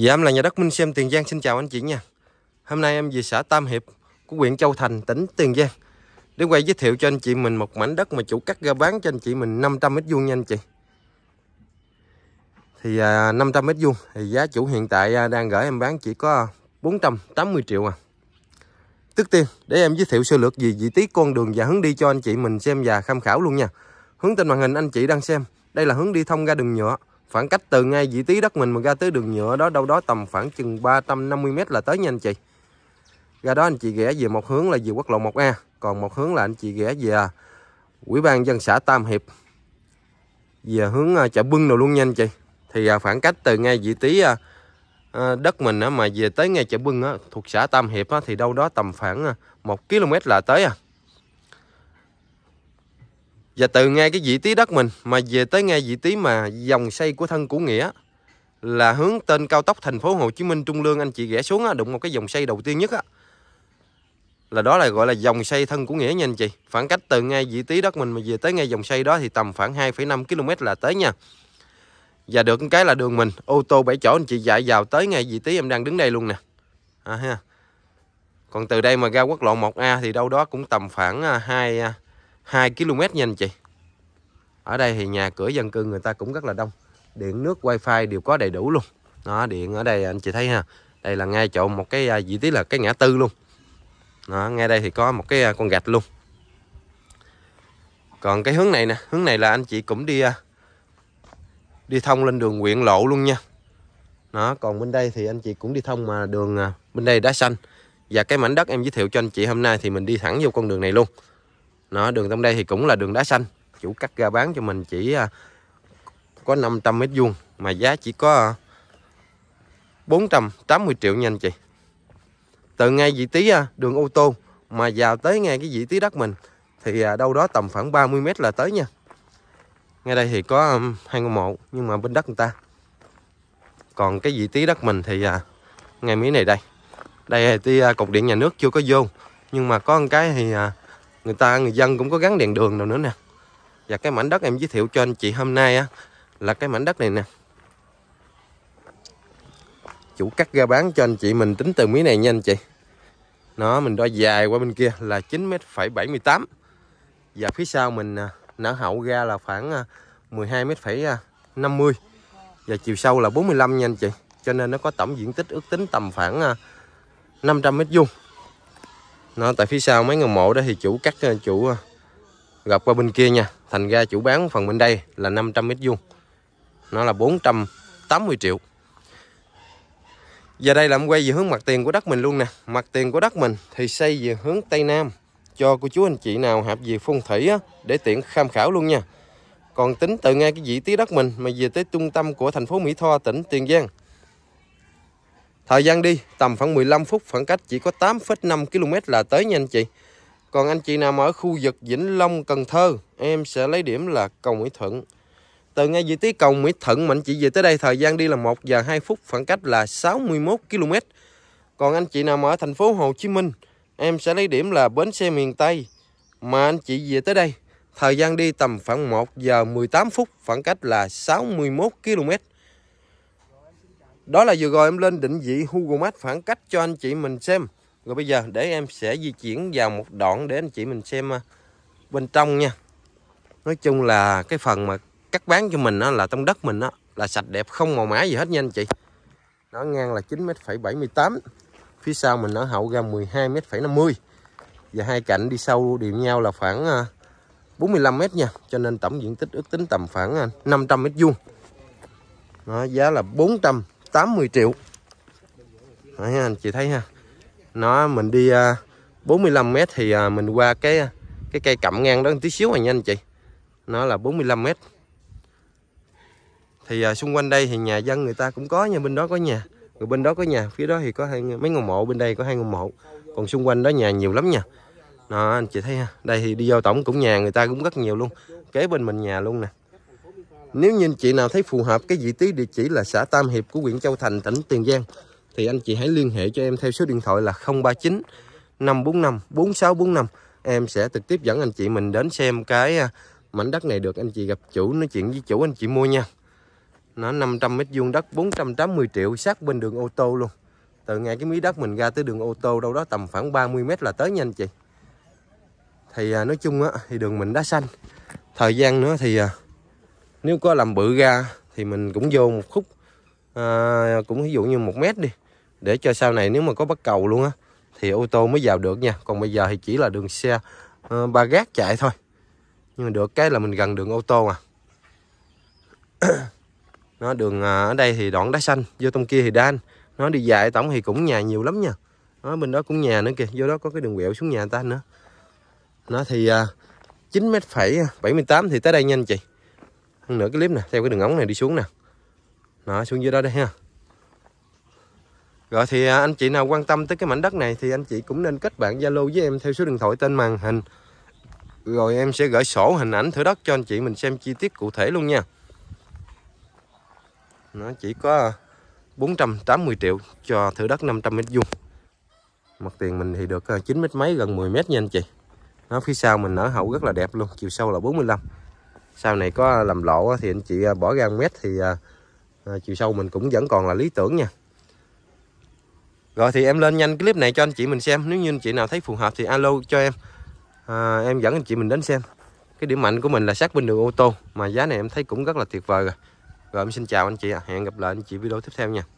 Dạ em là nhà đất Minh Xem Tiền Giang xin chào anh chị nha Hôm nay em về xã Tam Hiệp của huyện Châu Thành tỉnh Tiền Giang để quay giới thiệu cho anh chị mình một mảnh đất mà chủ cắt ra bán cho anh chị mình 500 mét vuông nha anh chị thì 500 à, mét vuông thì giá chủ hiện tại à, đang gửi em bán chỉ có 480 triệu à Trước tiên để em giới thiệu sơ lược về vị trí con đường và hướng đi cho anh chị mình xem và tham khảo luôn nha Hướng trên màn hình anh chị đang xem đây là hướng đi thông ra đường nhựa Khoảng cách từ ngay vị trí đất mình mà ra tới đường nhựa đó đâu đó tầm khoảng chừng 350 m là tới nha anh chị. Ra đó anh chị ghé về một hướng là về quốc lộ 1A, còn một hướng là anh chị ghé về à, Ủy ban dân xã Tam Hiệp. Về hướng à, chợ Bưng rồi luôn nha anh chị. Thì à, khoảng cách từ ngay vị trí đất mình mà về tới ngay chợ Bưng thuộc xã Tam Hiệp thì đâu đó tầm khoảng 1 km là tới à và từ ngay cái vị trí đất mình mà về tới ngay vị trí mà dòng xây của thân của nghĩa là hướng tên cao tốc thành phố Hồ Chí Minh Trung Lương anh chị ghẻ xuống á, đụng một cái dòng xây đầu tiên nhất á là đó là gọi là dòng xây thân của nghĩa nha anh chị khoảng cách từ ngay vị trí đất mình mà về tới ngay dòng xây đó thì tầm khoảng 2,5 km là tới nha và được cái là đường mình ô tô bảy chỗ anh chị dạy vào tới ngay vị trí em đang đứng đây luôn nè à, ha. còn từ đây mà ra quốc lộ 1A thì đâu đó cũng tầm khoảng 2 à, 2 km nha anh chị ở đây thì nhà cửa dân cư người ta cũng rất là đông điện nước wifi đều có đầy đủ luôn đó điện ở đây anh chị thấy ha đây là ngay chỗ một cái à, vị trí là cái ngã tư luôn đó, ngay đây thì có một cái à, con gạch luôn còn cái hướng này nè hướng này là anh chị cũng đi à, đi thông lên đường quyện lộ luôn nha đó còn bên đây thì anh chị cũng đi thông mà đường bên đây đá xanh và cái mảnh đất em giới thiệu cho anh chị hôm nay thì mình đi thẳng vô con đường này luôn nó đường trong đây thì cũng là đường đá xanh chủ cắt ra bán cho mình chỉ à, có 500 mét vuông mà giá chỉ có 480 à, triệu nha anh chị từ ngay vị trí à, đường ô tô mà vào tới ngay cái vị trí đất mình thì đâu đó tầm khoảng 30 mét là tới nha ngay đây thì có hai ngôi mộ nhưng mà bên đất người ta còn cái vị trí đất mình thì ngay mí này đây đây thì cục điện nhà nước chưa có vô nhưng mà có một cái thì người ta người dân cũng có gắn đèn đường nào nữa nè và cái mảnh đất em giới thiệu cho anh chị hôm nay á là cái mảnh đất này nè chủ cắt ra bán cho anh chị mình tính từ miếng này nha anh chị nó mình đo dài qua bên kia là 9m78 và phía sau mình à, nở hậu ra là khoảng 12m50 à, à, và chiều sâu là 45 nha anh chị cho nên nó có tổng diện tích ước tính tầm khoảng 500 m 2 nó tại phía sau mấy ngôi mộ đó thì chủ cắt ờ, chủ ờ, gặp qua bên kia nha thành ra chủ bán phần bên đây là 500 mét vuông nó là 480 triệu giờ đây là em quay về hướng mặt tiền của đất mình luôn nè mặt tiền của đất mình thì xây về hướng tây nam cho cô chú anh chị nào hạp về phong thủy á, để tiện tham khảo luôn nha còn tính từ ngay cái vị trí đất mình mà về tới trung tâm của thành phố Mỹ Tho tỉnh Tiền Giang Thời gian đi tầm khoảng 15 phút, khoảng cách chỉ có 8,5 km là tới nha anh chị. Còn anh chị nào ở khu vực Vĩnh Long, Cần Thơ, em sẽ lấy điểm là cầu Mỹ Thuận. Từ ngay vị trí cầu Mỹ Thuận mà anh chị về tới đây thời gian đi là 1 giờ 2 phút, khoảng cách là 61 km. Còn anh chị nào ở thành phố Hồ Chí Minh, em sẽ lấy điểm là bến xe miền Tây. Mà anh chị về tới đây, thời gian đi tầm khoảng 1 giờ 18 phút, khoảng cách là 61 km. Đó là vừa rồi em lên định vị google Max phản cách cho anh chị mình xem. Rồi bây giờ để em sẽ di chuyển vào một đoạn để anh chị mình xem à, bên trong nha. Nói chung là cái phần mà cắt bán cho mình đó là trong đất mình đó là sạch đẹp không màu mã gì hết nha anh chị. Nó ngang là 9m78. Phía sau mình nó hậu ra 12m50. Và hai cạnh đi sâu đều nhau là khoảng 45m à, nha. Cho nên tổng diện tích ước tính tầm khoảng 500m à, vuông. Nó giá là 400 80 triệu Đấy, anh chị thấy ha nó mình đi 45 à, mét thì à, mình qua cái à, cái cây cẩm ngang đó một tí xíu rồi nha anh chị nó là 45 mét thì xung quanh đây thì nhà dân người ta cũng có nha bên đó có nhà người bên đó có nhà phía đó thì có hai mấy ngôi mộ bên đây có hai ngôi mộ còn xung quanh đó nhà nhiều lắm nha đó anh chị thấy ha đây thì đi vô tổng cũng nhà người ta cũng rất nhiều luôn kế bên mình nhà luôn nè nếu như anh chị nào thấy phù hợp cái vị trí địa chỉ là xã Tam Hiệp của huyện Châu Thành, tỉnh Tiền Giang thì anh chị hãy liên hệ cho em theo số điện thoại là 039 545 4645. Em sẽ trực tiếp dẫn anh chị mình đến xem cái à, mảnh đất này được anh chị gặp chủ nói chuyện với chủ anh chị mua nha. Nó 500 m vuông đất 480 triệu sát bên đường ô tô luôn. Từ ngay cái mí đất mình ra tới đường ô tô đâu đó tầm khoảng 30 m là tới nha anh chị. Thì à, nói chung á thì đường mình đá xanh. Thời gian nữa thì à, nếu có làm bự ra thì mình cũng vô một khúc à, cũng ví dụ như một mét đi để cho sau này nếu mà có bắt cầu luôn á thì ô tô mới vào được nha còn bây giờ thì chỉ là đường xe à, ba gác chạy thôi nhưng mà được cái là mình gần đường ô tô à nó đường à, ở đây thì đoạn đá xanh vô trong kia thì đan nó đi dài tổng thì cũng nhà nhiều lắm nha nó bên đó cũng nhà nữa kìa vô đó có cái đường quẹo xuống nhà ta nữa nó thì à, chín mét phẩy à, bảy mươi tám thì tới đây nhanh chị nửa cái clip nè theo cái đường ống này đi xuống nè nó xuống dưới đó đây ha rồi thì à, anh chị nào quan tâm tới cái mảnh đất này thì anh chị cũng nên kết bạn zalo với em theo số điện thoại tên màn hình rồi em sẽ gửi sổ hình ảnh thửa đất cho anh chị mình xem chi tiết cụ thể luôn nha nó chỉ có 480 triệu cho thửa đất 500 mét vuông mặt tiền mình thì được 9 à, mét mấy gần 10 mét nha anh chị nó phía sau mình nở hậu rất là đẹp luôn chiều sâu là 45 sau này có làm lộ thì anh chị à, bỏ ra mét thì à, à, chiều sâu mình cũng vẫn còn là lý tưởng nha rồi thì em lên nhanh clip này cho anh chị mình xem nếu như anh chị nào thấy phù hợp thì alo cho em à, em dẫn anh chị mình đến xem cái điểm mạnh của mình là sát bên đường ô tô mà giá này em thấy cũng rất là tuyệt vời rồi rồi em xin chào anh chị à. hẹn gặp lại anh chị video tiếp theo nha